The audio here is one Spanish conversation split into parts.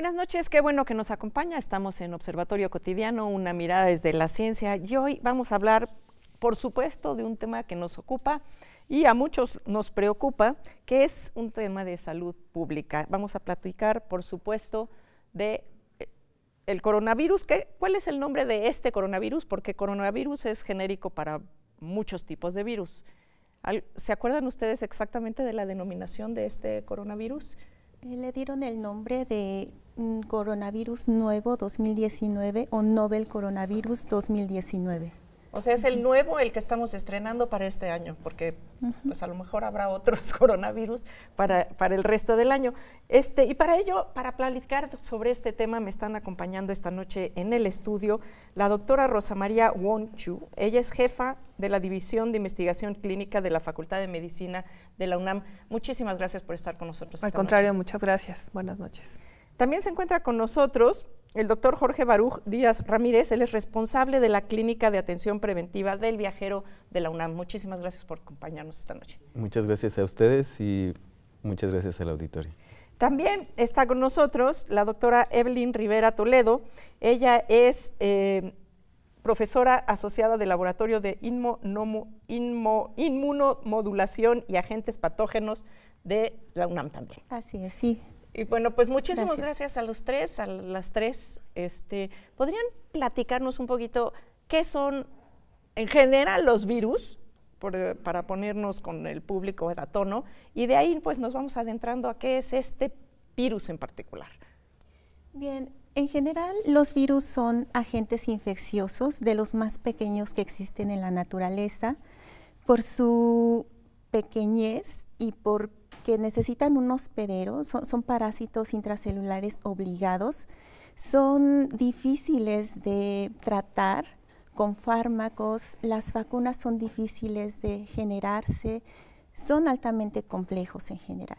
Buenas noches, qué bueno que nos acompaña. Estamos en Observatorio Cotidiano, una mirada desde la ciencia y hoy vamos a hablar, por supuesto, de un tema que nos ocupa y a muchos nos preocupa, que es un tema de salud pública. Vamos a platicar, por supuesto, de eh, el coronavirus. ¿Cuál es el nombre de este coronavirus? Porque coronavirus es genérico para muchos tipos de virus. ¿Se acuerdan ustedes exactamente de la denominación de este coronavirus? Eh, le dieron el nombre de mm, Coronavirus Nuevo 2019 o Nobel Coronavirus 2019. O sea, es el nuevo el que estamos estrenando para este año, porque pues a lo mejor habrá otros coronavirus para, para el resto del año. Este, y para ello, para platicar sobre este tema, me están acompañando esta noche en el estudio la doctora Rosa María Won Ella es jefa de la División de Investigación Clínica de la Facultad de Medicina de la UNAM. Muchísimas gracias por estar con nosotros. Al contrario, muchas gracias. Buenas noches. También se encuentra con nosotros el doctor Jorge Baruj Díaz Ramírez, él es responsable de la Clínica de Atención Preventiva del Viajero de la UNAM. Muchísimas gracias por acompañarnos esta noche. Muchas gracias a ustedes y muchas gracias al auditorio. También está con nosotros la doctora Evelyn Rivera Toledo. Ella es eh, profesora asociada del Laboratorio de Inmunomodulación y Agentes Patógenos de la UNAM también. Así es, sí. Y bueno, pues muchísimas gracias. a los tres, a las tres. Este, ¿Podrían platicarnos un poquito qué son en general los virus? Eh, para ponernos con el público a tono. Y de ahí pues nos vamos adentrando a qué es este virus en particular. Bien, en general los virus son agentes infecciosos de los más pequeños que existen en la naturaleza por su pequeñez y por necesitan un hospedero, son parásitos intracelulares obligados, son difíciles de tratar con fármacos, las vacunas son difíciles de generarse, son altamente complejos en general.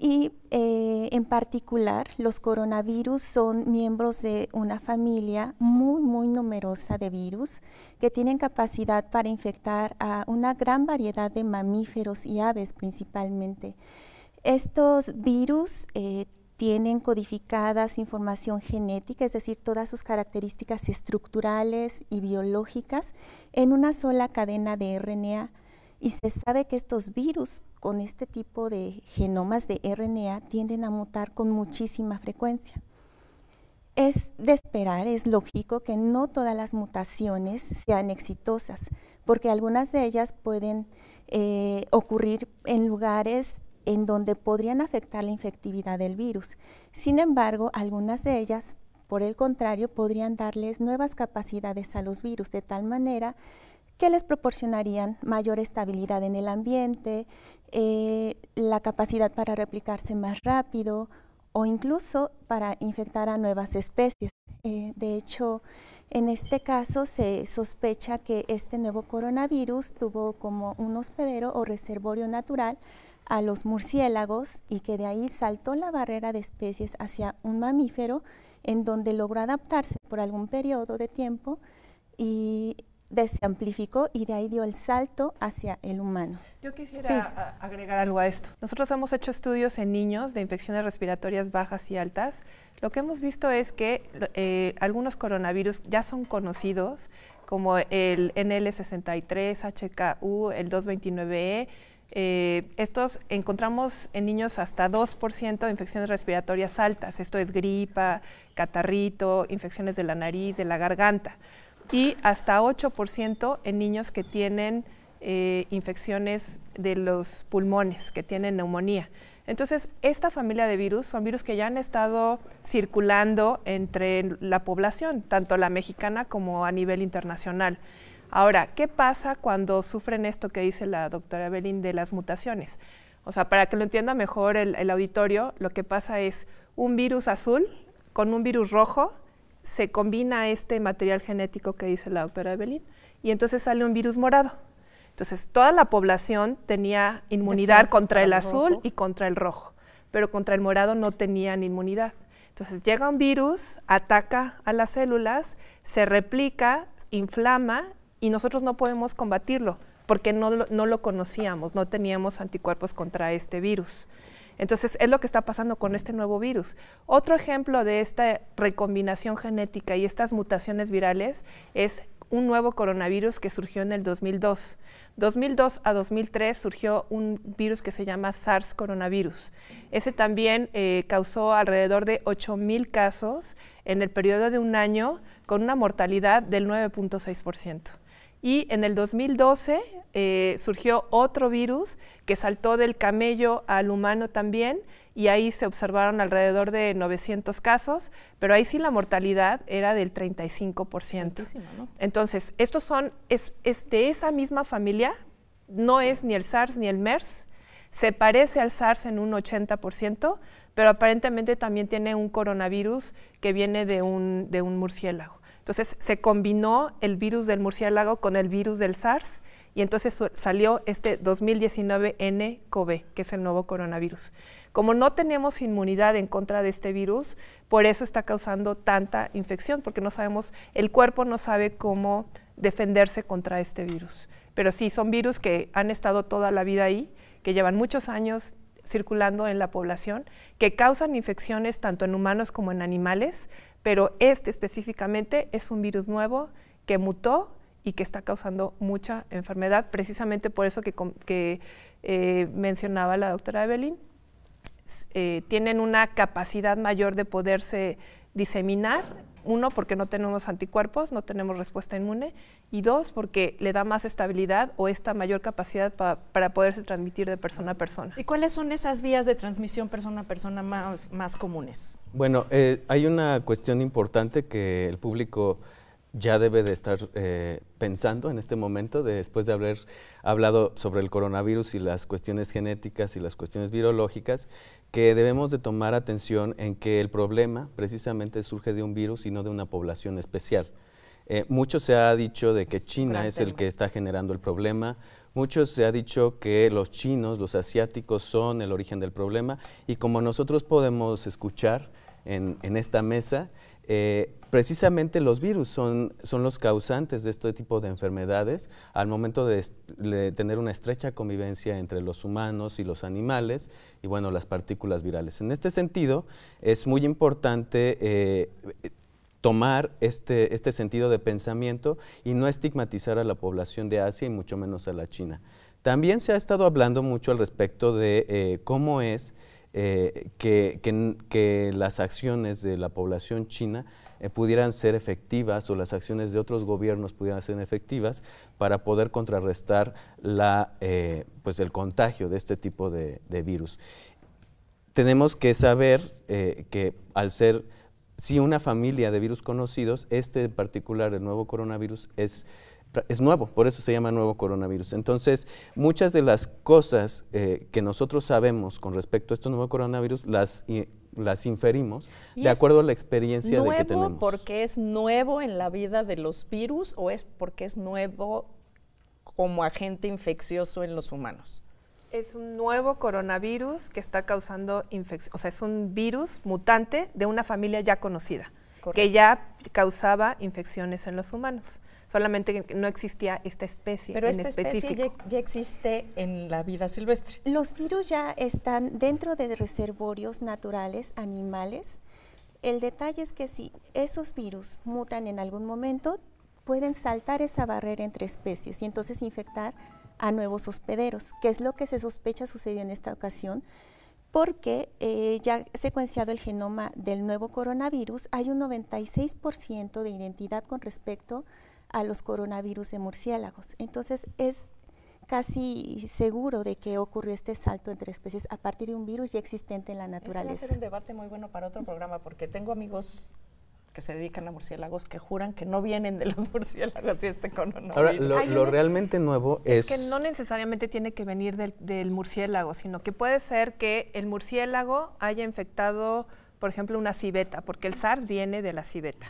Y eh, en particular, los coronavirus son miembros de una familia muy, muy numerosa de virus que tienen capacidad para infectar a una gran variedad de mamíferos y aves principalmente. Estos virus eh, tienen codificada su información genética, es decir, todas sus características estructurales y biológicas en una sola cadena de RNA. Y se sabe que estos virus con este tipo de genomas de RNA tienden a mutar con muchísima frecuencia. Es de esperar, es lógico que no todas las mutaciones sean exitosas, porque algunas de ellas pueden eh, ocurrir en lugares en donde podrían afectar la infectividad del virus. Sin embargo, algunas de ellas, por el contrario, podrían darles nuevas capacidades a los virus, de tal manera que les proporcionarían mayor estabilidad en el ambiente, eh, la capacidad para replicarse más rápido o incluso para infectar a nuevas especies. Eh, de hecho, en este caso se sospecha que este nuevo coronavirus tuvo como un hospedero o reservorio natural a los murciélagos y que de ahí saltó la barrera de especies hacia un mamífero en donde logró adaptarse por algún periodo de tiempo y se y de ahí dio el salto hacia el humano. Yo quisiera agregar algo a esto. Nosotros hemos hecho estudios en niños de infecciones respiratorias bajas y altas. Lo que hemos visto es que eh, algunos coronavirus ya son conocidos, como el NL63, HKU, el 229E. E. Eh, estos encontramos en niños hasta 2% de infecciones respiratorias altas. Esto es gripa, catarrito, infecciones de la nariz, de la garganta y hasta 8% en niños que tienen eh, infecciones de los pulmones, que tienen neumonía. Entonces, esta familia de virus son virus que ya han estado circulando entre la población, tanto la mexicana como a nivel internacional. Ahora, ¿qué pasa cuando sufren esto que dice la doctora Belín de las mutaciones? O sea, para que lo entienda mejor el, el auditorio, lo que pasa es un virus azul con un virus rojo se combina este material genético que dice la doctora Evelyn y entonces sale un virus morado. Entonces toda la población tenía inmunidad contra el azul y contra el rojo, pero contra el morado no tenían inmunidad. Entonces llega un virus, ataca a las células, se replica, inflama y nosotros no podemos combatirlo porque no lo conocíamos, no teníamos anticuerpos contra este virus. Entonces, es lo que está pasando con este nuevo virus. Otro ejemplo de esta recombinación genética y estas mutaciones virales es un nuevo coronavirus que surgió en el 2002. 2002 a 2003 surgió un virus que se llama SARS coronavirus. Ese también eh, causó alrededor de 8.000 casos en el periodo de un año con una mortalidad del 9.6%. Y en el 2012 eh, surgió otro virus que saltó del camello al humano también y ahí se observaron alrededor de 900 casos, pero ahí sí la mortalidad era del 35%. Entonces, estos son, es, de esa misma familia, no es ni el SARS ni el MERS, se parece al SARS en un 80%, pero aparentemente también tiene un coronavirus que viene de de un murciélago. Entonces se combinó el virus del murciélago con el virus del SARS y entonces salió este 2019-nCoV, que es el nuevo coronavirus. Como no tenemos inmunidad en contra de este virus, por eso está causando tanta infección, porque no sabemos, el cuerpo no sabe cómo defenderse contra este virus. Pero sí, son virus que han estado toda la vida ahí, que llevan muchos años circulando en la población, que causan infecciones tanto en humanos como en animales, pero este específicamente es un virus nuevo que mutó y que está causando mucha enfermedad, precisamente por eso que, eh, mencionaba la doctora Evelyn. Eh, tienen una capacidad mayor de poderse diseminar uno, porque no tenemos anticuerpos, no tenemos respuesta inmune, y dos, porque le da más estabilidad o esta mayor capacidad para poderse transmitir de persona a persona. ¿Y cuáles son esas vías de transmisión persona a persona más, más comunes? Bueno, eh, hay una cuestión importante que el público ya debe de estar eh, pensando en este momento, después de haber hablado sobre el coronavirus y las cuestiones genéticas y las cuestiones virológicas, que debemos de tomar atención en que el problema precisamente surge de un virus y no de una población especial. Eh, mucho se ha dicho de que China es el que está generando el problema, mucho se ha dicho que los chinos, los asiáticos son el origen del problema y como nosotros podemos escuchar en esta mesa, eh, precisamente los virus son, los causantes de este tipo de enfermedades al momento de, tener una estrecha convivencia entre los humanos y los animales y bueno, las partículas virales. En este sentido, es muy importante eh, tomar este, este sentido de pensamiento y no estigmatizar a la población de Asia y mucho menos a la China. También se ha estado hablando mucho al respecto de eh, cómo es eh, que, las acciones de la población china eh, pudieran ser efectivas o las acciones de otros gobiernos pudieran ser efectivas para poder contrarrestar la, eh, pues el contagio de este tipo de, de virus. Tenemos que saber que al ser, si una familia de virus conocidos, este en particular, el nuevo coronavirus, es es nuevo, por eso se llama nuevo coronavirus. Entonces, muchas de las cosas eh, que nosotros sabemos con respecto a este nuevo coronavirus las, inferimos de acuerdo a la experiencia de que tenemos. porque es nuevo en la vida de los virus o es porque es nuevo como agente infeccioso en los humanos? Es un nuevo coronavirus que está causando infección, o sea, es un virus mutante de una familia ya conocida que ya causaba infecciones en los humanos. Solamente que no existía esta especie Pero en esta especie ya, ya, existe en la vida silvestre. Los virus ya están dentro de reservorios naturales, animales. El detalle es que si esos virus mutan en algún momento, pueden saltar esa barrera entre especies y entonces infectar a nuevos hospederos, que es lo que se sospecha sucedió en esta ocasión porque eh, ya secuenciado el genoma del nuevo coronavirus, hay un 96% de identidad con respecto a los coronavirus de murciélagos. Entonces es casi seguro de que ocurrió este salto entre especies a partir de un virus ya existente en la naturaleza. va a ser un debate muy bueno para otro programa porque tengo amigos que se dedican a murciélagos que juran que no vienen de los murciélagos y este cono Ahora, lo, realmente nuevo es... es... que no necesariamente tiene que venir del, del murciélago, sino que puede ser que el murciélago haya infectado, por ejemplo, una civeta, porque el SARS viene de la civeta.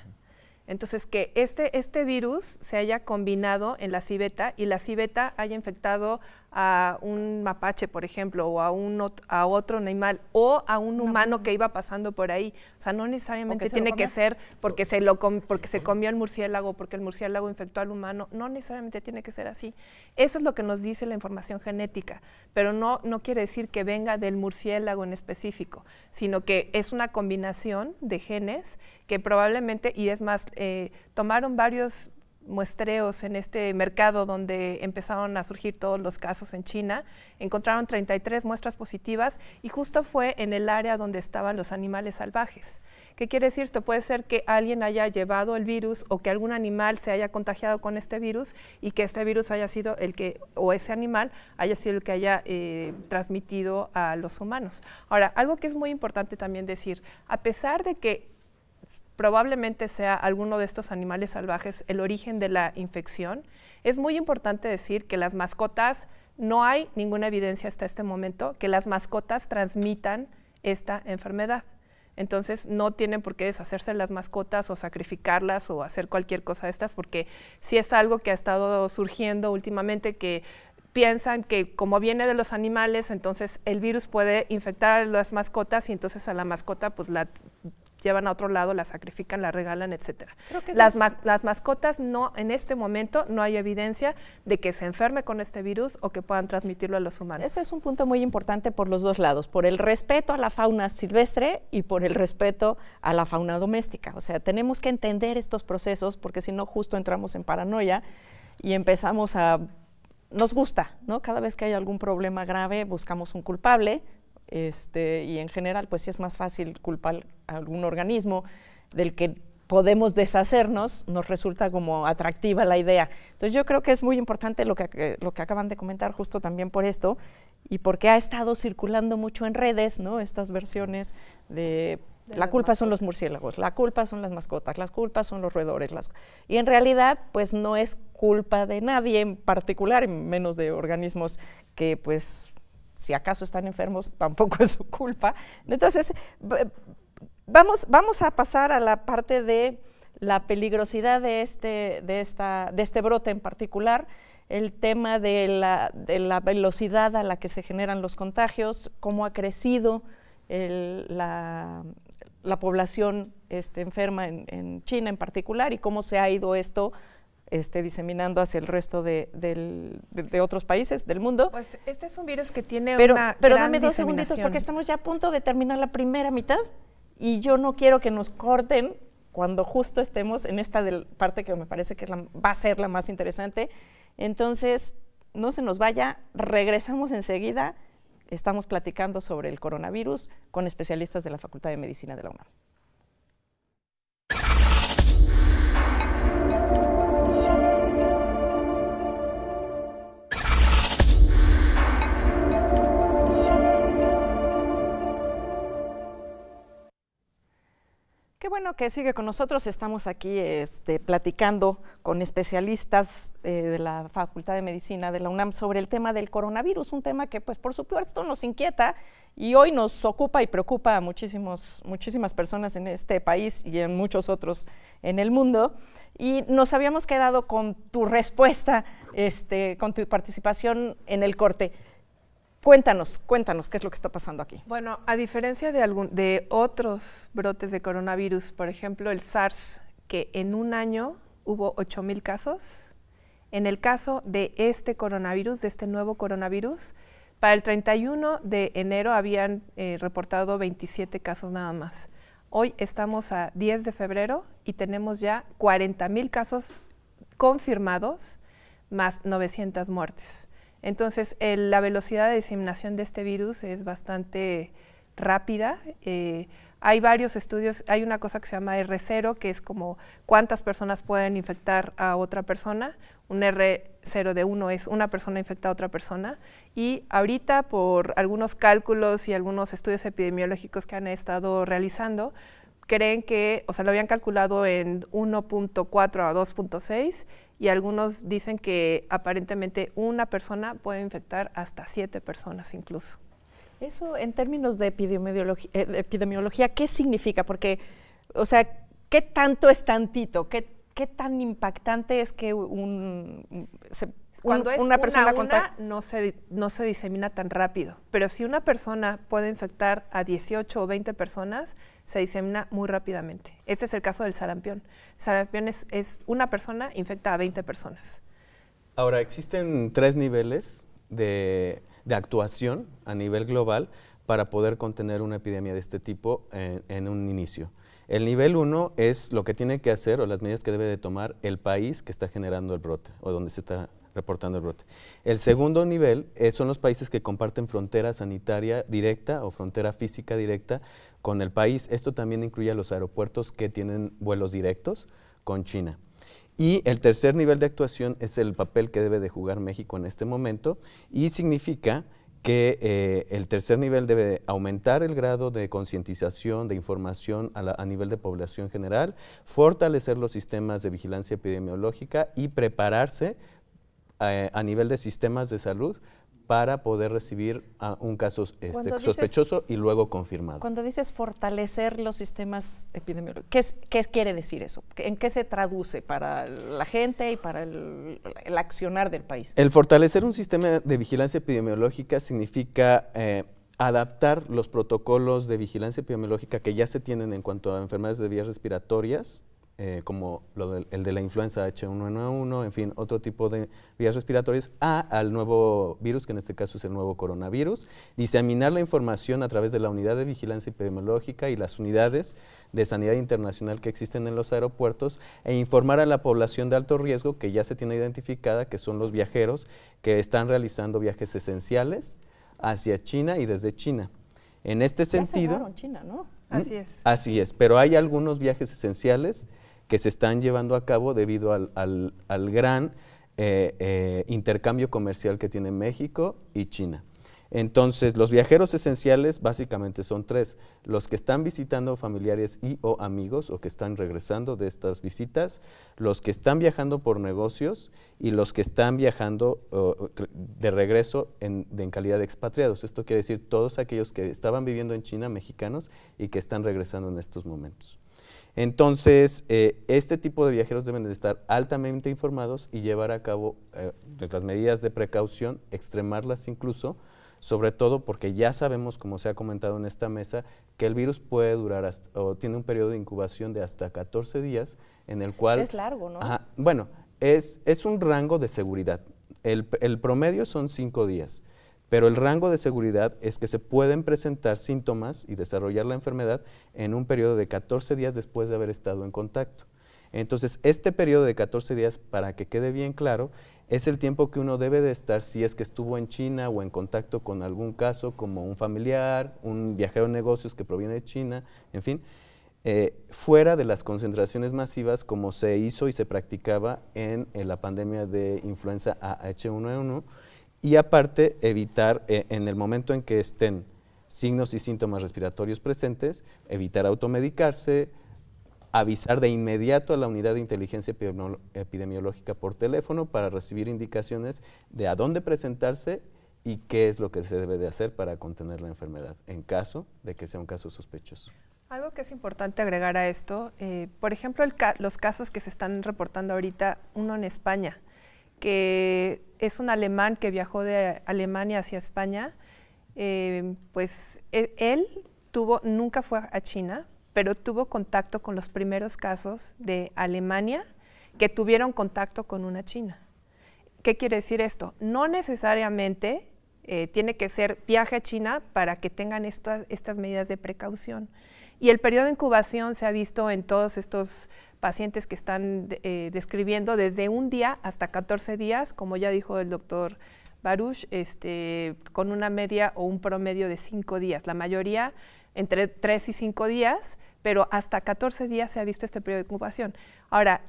Entonces, que este, este virus se haya combinado en la civeta y la civeta haya infectado a un mapache, por ejemplo, o a, un, a otro animal, o a un humano que iba pasando por ahí. O sea, no necesariamente tiene que ser porque se, lo porque se comió el murciélago, porque el murciélago infectó al humano. No necesariamente tiene que ser así. Eso es lo que nos dice la información genética, pero no, no quiere decir que venga del murciélago en específico, sino que es una combinación de genes que probablemente, y es más, eh, tomaron varios muestreos en este mercado donde empezaron a surgir todos los casos en China, encontraron 33 muestras positivas y justo fue en el área donde estaban los animales salvajes. ¿Qué quiere decir esto? Puede ser que alguien haya llevado el virus o que algún animal se haya contagiado con este virus y que este virus haya sido el que, o ese animal haya sido el que haya eh, transmitido a los humanos. Ahora, algo que es muy importante también decir, a pesar de que probablemente sea alguno de estos animales salvajes el origen de la infección. Es muy importante decir que las mascotas, no hay ninguna evidencia hasta este momento que las mascotas transmitan esta enfermedad. Entonces no tienen por qué deshacerse las mascotas o sacrificarlas o hacer cualquier cosa de estas, porque si es algo que ha estado surgiendo últimamente que piensan que como viene de los animales, entonces el virus puede infectar a las mascotas y entonces a la mascota pues la, llevan a otro lado, la sacrifican, la regalan, etcétera. Las, mascotas no, en este momento no hay evidencia de que se enferme con este virus o que puedan transmitirlo a los humanos. Ese es un punto muy importante por los dos lados, por el respeto a la fauna silvestre y por el respeto a la fauna doméstica. O sea, tenemos que entender estos procesos porque si no justo entramos en paranoia y empezamos a nos gusta, ¿no? Cada vez que hay algún problema grave buscamos un culpable, este, y en general, pues si es más fácil culpar a algún organismo del que podemos deshacernos, nos resulta como atractiva la idea. Entonces yo creo que es muy importante lo que, lo que acaban de comentar justo también por esto y porque ha estado circulando mucho en redes, ¿no? Estas versiones de, la culpa son los murciélagos, la culpa son las mascotas, las culpas son los roedores. y en realidad, pues no es culpa de nadie en particular, menos de organismos que pues si acaso están enfermos, tampoco es su culpa. Entonces, vamos, a pasar a la parte de la peligrosidad de este, este brote en particular, el tema de la, velocidad a la que se generan los contagios, cómo ha crecido la, población este, enferma en, en China en particular y cómo se ha ido esto esté diseminando hacia el resto de, de, otros países del mundo. Pues este es un virus que tiene pero, una Pero dame dos segunditos porque estamos ya a punto de terminar la primera mitad y yo no quiero que nos corten cuando justo estemos en esta del parte que me parece que va a ser la más interesante. Entonces, no se nos vaya, regresamos enseguida. Estamos platicando sobre el coronavirus con especialistas de la Facultad de Medicina de la UNAM. bueno que sigue con nosotros. Estamos aquí este, platicando con especialistas eh, de la Facultad de Medicina de la UNAM sobre el tema del coronavirus, un tema que, pues, por supuesto, nos inquieta y hoy nos ocupa y preocupa a muchísimos, muchísimas personas en este país y en muchos otros en el mundo. Y nos habíamos quedado con tu respuesta, este, con tu participación en el corte. Cuéntanos, cuéntanos qué es lo que está pasando aquí. Bueno, a diferencia de, otros brotes de coronavirus, por ejemplo el SARS, que en un año hubo 8.000 casos, en el caso de este coronavirus, de este nuevo coronavirus, para el 31 de enero habían eh, reportado 27 casos nada más. Hoy estamos a 10 de febrero y tenemos ya 40.000 casos confirmados más 900 muertes. Entonces, la velocidad de diseminación de este virus es bastante rápida. Eh, hay varios estudios, hay una cosa que se llama R0, que es como cuántas personas pueden infectar a otra persona. Un R0 de 1 es una persona infecta a otra persona. Y ahorita, por algunos cálculos y algunos estudios epidemiológicos que han estado realizando, creen que, o sea, lo habían calculado en 1.4 a 2.6 y algunos dicen que aparentemente una persona puede infectar hasta siete personas incluso. Eso en términos de epidemiología, eh, epidemiología ¿qué significa? Porque, o sea, ¿qué tanto es tantito? ¿Qué, qué tan impactante es que un, se cuando es una persona una, no, se, no se disemina tan rápido, pero si una persona puede infectar a 18 o 20 personas, se disemina muy rápidamente. Este es el caso del sarampión. Sarampión es, una persona infecta a 20 personas. Ahora, existen tres niveles de, actuación a nivel global para poder contener una epidemia de este tipo en, un inicio. El nivel uno es lo que tiene que hacer o las medidas que debe de tomar el país que está generando el brote o donde se está reportando el brote. El segundo nivel eh, son los países que comparten frontera sanitaria directa o frontera física directa con el país. Esto también incluye a los aeropuertos que tienen vuelos directos con China. Y el tercer nivel de actuación es el papel que debe de jugar México en este momento y significa que eh, el tercer nivel debe aumentar el grado de concientización, de información a, a, nivel de población general, fortalecer los sistemas de vigilancia epidemiológica y prepararse eh, a nivel de sistemas de salud para poder recibir ah, un caso este, sospechoso y luego confirmado. Cuando dices fortalecer los sistemas epidemiológicos, ¿qué, quiere decir eso? ¿En qué se traduce para la gente y para el, accionar del país? El fortalecer un sistema de vigilancia epidemiológica significa eh, adaptar los protocolos de vigilancia epidemiológica que ya se tienen en cuanto a enfermedades de vías respiratorias eh, como el de la influenza H1N1, en fin, otro tipo de vías respiratorias, a, al nuevo virus, que en este caso es el nuevo coronavirus, diseminar la información a través de la unidad de vigilancia epidemiológica y las unidades de sanidad internacional que existen en los aeropuertos e informar a la población de alto riesgo que ya se tiene identificada, que son los viajeros que están realizando viajes esenciales hacia China y desde China. En este sentido... China, ¿no? ¿Mm? Así es. Así es, pero hay algunos viajes esenciales que se están llevando a cabo debido al, gran eh, eh, intercambio comercial que tiene México y China. Entonces, los viajeros esenciales básicamente son tres, los que están visitando familiares y o amigos o que están regresando de estas visitas, los que están viajando por negocios y los que están viajando de regreso en, calidad de expatriados. Esto quiere decir todos aquellos que estaban viviendo en China, mexicanos, y que están regresando en estos momentos. Entonces, eh, este tipo de viajeros deben de estar altamente informados y llevar a cabo eh, las medidas de precaución, extremarlas incluso, sobre todo porque ya sabemos, como se ha comentado en esta mesa, que el virus puede durar o tiene un periodo de incubación de hasta 14 días, en el cual... Es largo, ¿no? bueno, es, es un rango de seguridad. El, el promedio son cinco días. Pero el rango de seguridad es que se pueden presentar síntomas y desarrollar la enfermedad en un periodo de 14 días después de haber estado en contacto. Entonces, este periodo de 14 días, para que quede bien claro, es el tiempo que uno debe de estar si es que estuvo en China o en contacto con algún caso como un familiar, un viajero de negocios que proviene de China, en fin, eh, fuera de las concentraciones masivas como se hizo y se practicaba en, la pandemia de influenza h 1 n 1 y aparte, evitar eh, en el momento en que estén signos y síntomas respiratorios presentes, evitar automedicarse, avisar de inmediato a la unidad de inteligencia epidemiológica por teléfono para recibir indicaciones de a dónde presentarse y qué es lo que se debe de hacer para contener la enfermedad en caso de que sea un caso sospechoso. Algo que es importante agregar a esto, eh, por ejemplo, los casos que se están reportando ahorita, uno en España, que es un alemán que viajó de Alemania hacia España, eh, pues e, él tuvo, nunca fue a China, pero tuvo contacto con los primeros casos de Alemania que tuvieron contacto con una China. ¿Qué quiere decir esto? No necesariamente eh, tiene que ser viaje a China para que tengan estas, estas medidas de precaución. Y el periodo de incubación se ha visto en todos estos pacientes que están eh, describiendo desde un día hasta 14 días, como ya dijo el doctor Baruch, este, con una media o un promedio de 5 días. La mayoría entre 3 y 5 días, pero hasta 14 días se ha visto este periodo de incubación. Ahora,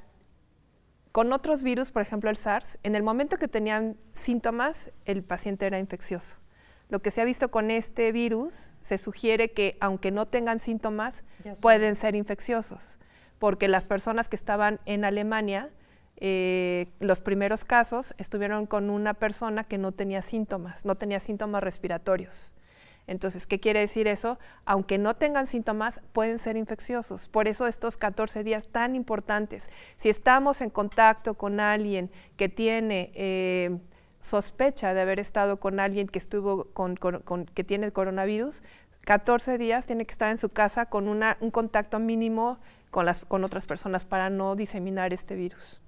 con otros virus, por ejemplo el SARS, en el momento que tenían síntomas, el paciente era infeccioso. Lo que se ha visto con este virus, se sugiere que aunque no tengan síntomas, pueden ser infecciosos porque las personas que estaban en Alemania, eh, los primeros casos estuvieron con una persona que no tenía síntomas, no tenía síntomas respiratorios. Entonces, ¿qué quiere decir eso? Aunque no tengan síntomas, pueden ser infecciosos. Por eso estos 14 días tan importantes. Si estamos en contacto con alguien que tiene eh, sospecha de haber estado con alguien que estuvo con, que tiene el coronavirus, 14 días tiene que estar en su casa con un contacto mínimo con, las, con otras personas para no diseminar este virus.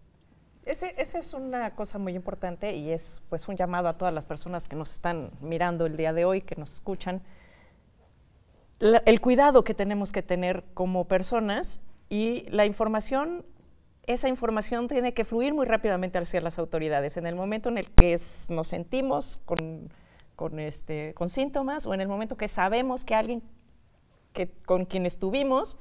Ese, esa es una cosa muy importante y es pues un llamado a todas las personas que nos están mirando el día de hoy, que nos escuchan, el cuidado que tenemos que tener como personas y la información, esa información tiene que fluir muy rápidamente hacia las autoridades. En el momento en el que nos sentimos con, con, este, con síntomas o en el momento que sabemos que alguien que, con quien estuvimos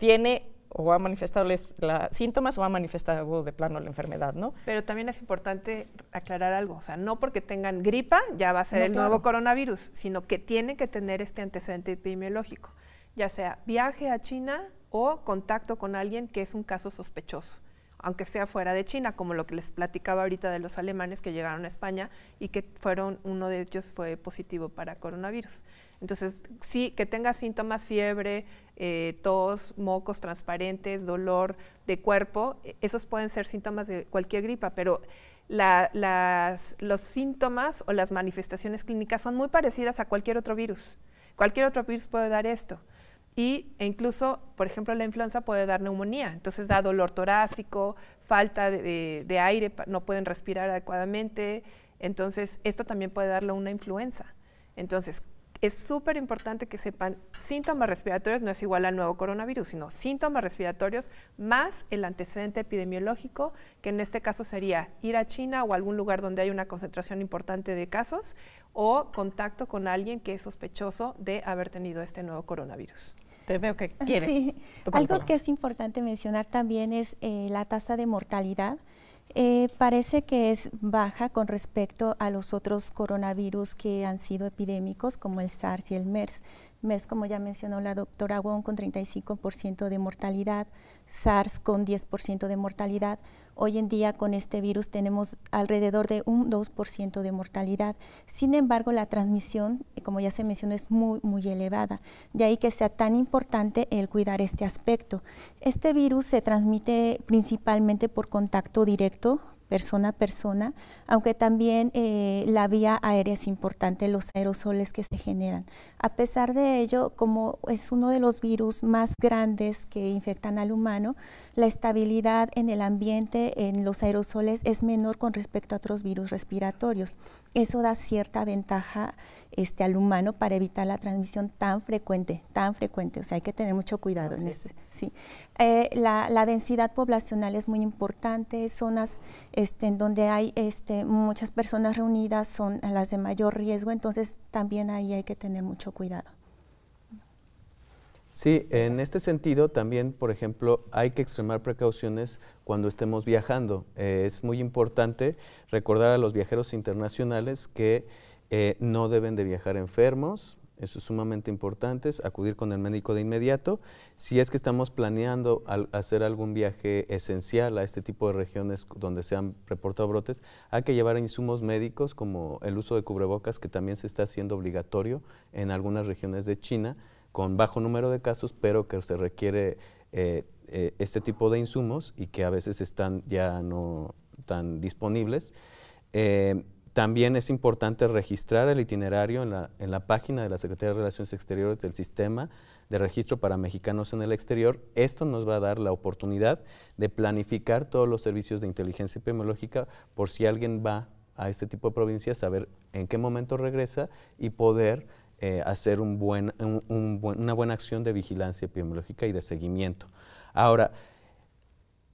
tiene o ha manifestado los síntomas o ha manifestado de plano la enfermedad, ¿no? Pero también es importante aclarar algo, o sea, no porque tengan gripa ya va a ser el nuevo coronavirus, sino que tienen que tener este antecedente epidemiológico, ya sea viaje a China o contacto con alguien que es un caso sospechoso aunque sea fuera de China, como lo que les platicaba ahorita de los alemanes que llegaron a España y que fueron, uno de ellos fue positivo para coronavirus. Entonces, sí, que tenga síntomas, fiebre, eh, tos, mocos transparentes, dolor de cuerpo, e, esos pueden ser síntomas de cualquier gripa, pero los síntomas o las manifestaciones clínicas son muy parecidas a cualquier otro virus. Cualquier otro virus puede dar esto. Y, e incluso, por ejemplo, la influenza puede dar neumonía. Entonces da dolor torácico, falta de, aire, no pueden respirar adecuadamente. Entonces, esto también puede darle una influenza. Entonces, es súper importante que sepan, síntomas respiratorios no es igual al nuevo coronavirus, sino síntomas respiratorios más el antecedente epidemiológico, que en este caso sería ir a China o algún lugar donde hay una concentración importante de casos o contacto con alguien que es sospechoso de haber tenido este nuevo coronavirus. Te veo que quieres. Algo que es importante mencionar también es eh, la tasa de mortalidad eh, parece que es baja con respecto a los otros coronavirus que han sido epidémicos, como el SARS y el MERS. Mes como ya mencionó la doctora Wong, con 35% de mortalidad, SARS con 10% de mortalidad. Hoy en día con este virus tenemos alrededor de un 2% de mortalidad. Sin embargo, la transmisión, eh, como ya se mencionó, es muy, muy elevada. De ahí que sea tan importante el cuidar este aspecto. Este virus se transmite principalmente por contacto directo persona a persona, aunque también eh, la vía aérea es importante, los aerosoles que se generan. A pesar de ello, como es uno de los virus más grandes que infectan al humano, la estabilidad en el ambiente, en los aerosoles, es menor con respecto a otros virus respiratorios. Eso da cierta ventaja este, al humano para evitar la transmisión tan frecuente, tan frecuente. O sea, hay que tener mucho cuidado en eso. Eh, la, densidad poblacional es muy importante, zonas este, en donde hay este, muchas personas reunidas son las de mayor riesgo, entonces también ahí hay que tener mucho cuidado. Sí, en este sentido también, por ejemplo, hay que extremar precauciones cuando estemos viajando. Eh, es muy importante recordar a los viajeros internacionales que eh, no deben de viajar enfermos, eso es sumamente importante, acudir con el médico de inmediato. Si es que estamos planeando hacer algún viaje esencial a este tipo de regiones donde se han reportado brotes, hay que llevar insumos médicos como el uso de cubrebocas, que también se está haciendo obligatorio en algunas regiones de China, con bajo número de casos, pero que se requiere eh, eh, este tipo de insumos y que a veces están ya no tan disponibles. También es importante registrar el itinerario en la, página de la Secretaría de Relaciones Exteriores del Sistema de Registro para Mexicanos en el Exterior. Esto nos va a dar la oportunidad de planificar todos los servicios de inteligencia epidemiológica por si alguien va a este tipo de provincias, saber en qué momento regresa y poder eh, hacer una buena acción de vigilancia epidemiológica y de seguimiento. Ahora,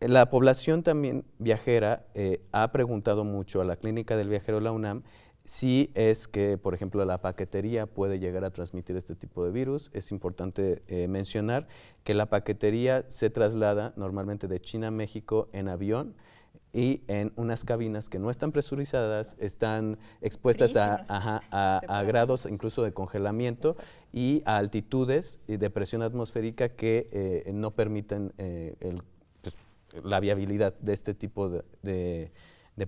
la población también viajera eh, ha preguntado mucho a la clínica del viajero la UNAM si es que, por ejemplo, la paquetería puede llegar a transmitir este tipo de virus. Es importante eh, mencionar que la paquetería se traslada normalmente de China a México en avión y en unas cabinas que no están presurizadas, están expuestas a, grados incluso de congelamiento y a altitudes y de presión atmosférica que eh, no permiten el la viabilidad de este tipo de,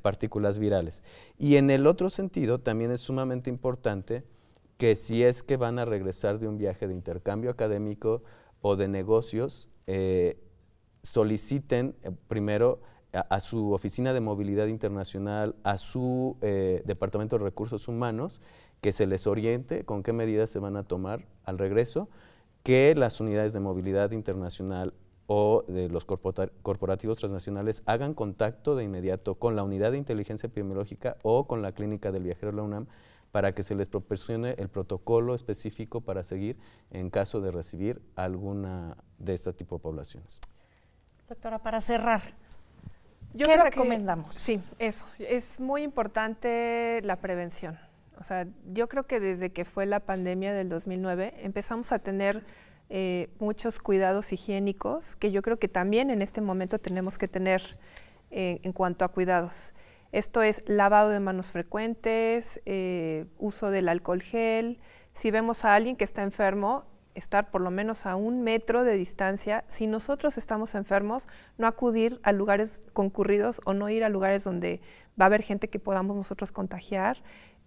partículas virales. Y en el otro sentido, también es sumamente importante que si es que van a regresar de un viaje de intercambio académico o de negocios, eh, soliciten eh, primero a, su oficina de movilidad internacional, a su eh, departamento de recursos humanos, que se les oriente con qué medidas se van a tomar al regreso, que las unidades de movilidad internacional o de los corporativos transnacionales hagan contacto de inmediato con la unidad de inteligencia epidemiológica o con la clínica del viajero de la UNAM para que se les proporcione el protocolo específico para seguir en caso de recibir alguna de este tipo de poblaciones. Doctora, para cerrar, yo ¿qué recomendamos? sí, eso. Es muy importante la prevención. O sea, yo creo que desde que fue la pandemia del 2009 empezamos a tener eh, muchos cuidados higiénicos que yo creo que también en este momento tenemos que tener eh, en cuanto a cuidados. Esto es lavado de manos frecuentes, eh, uso del alcohol gel. Si vemos a alguien que está enfermo, estar por lo menos a un metro de distancia. Si nosotros estamos enfermos, no acudir a lugares concurridos o no ir a lugares donde va a haber gente que podamos nosotros contagiar.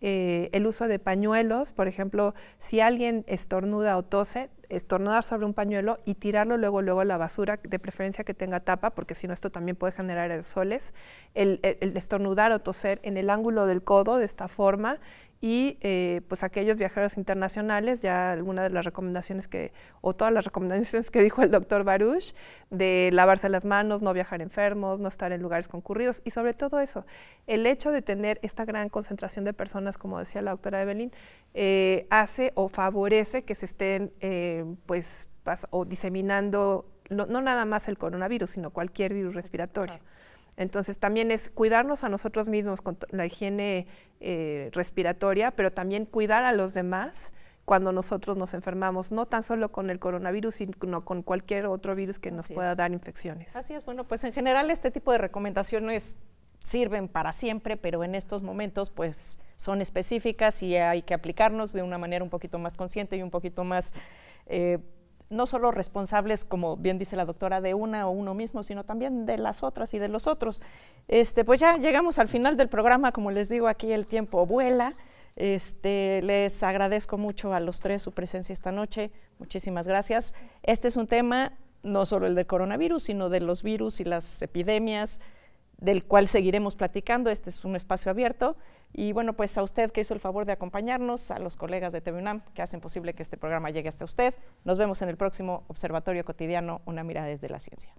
Eh, el uso de pañuelos, por ejemplo, si alguien estornuda o tose, estornudar sobre un pañuelo y tirarlo luego luego a la basura, de preferencia que tenga tapa, porque si no esto también puede generar aerosoles. el, estornudar o toser en el ángulo del codo de esta forma y eh, pues aquellos viajeros internacionales, ya alguna de las recomendaciones que, o todas las recomendaciones que dijo el doctor Baruch, de lavarse las manos, no viajar enfermos, no estar en lugares concurridos. Y sobre todo eso, el hecho de tener esta gran concentración de personas, como decía la doctora Evelyn, eh, hace o favorece que se estén eh, pues, o diseminando no, nada más el coronavirus, sino cualquier virus respiratorio. Entonces también es cuidarnos a nosotros mismos con la higiene eh, respiratoria, pero también cuidar a los demás cuando nosotros nos enfermamos, no tan solo con el coronavirus, sino con cualquier otro virus que nos pueda dar infecciones. Así es, bueno, pues en general este tipo de recomendaciones sirven para siempre, pero en estos momentos pues son específicas y hay que aplicarnos de una manera un poquito más consciente y un poquito más... Eh, no solo responsables, como bien dice la doctora, de una o uno mismo, sino también de las otras y de los otros. Este, pues ya llegamos al final del programa, como les digo, aquí el tiempo vuela. Este, les agradezco mucho a los tres su presencia esta noche. Muchísimas gracias. Este es un tema no solo el del coronavirus, sino de los virus y las epidemias, del cual seguiremos platicando. Este es un espacio abierto. Y bueno, pues a usted que hizo el favor de acompañarnos, a los colegas de TVUNAM que hacen posible que este programa llegue hasta usted. Nos vemos en el próximo Observatorio Cotidiano, una mirada desde la ciencia.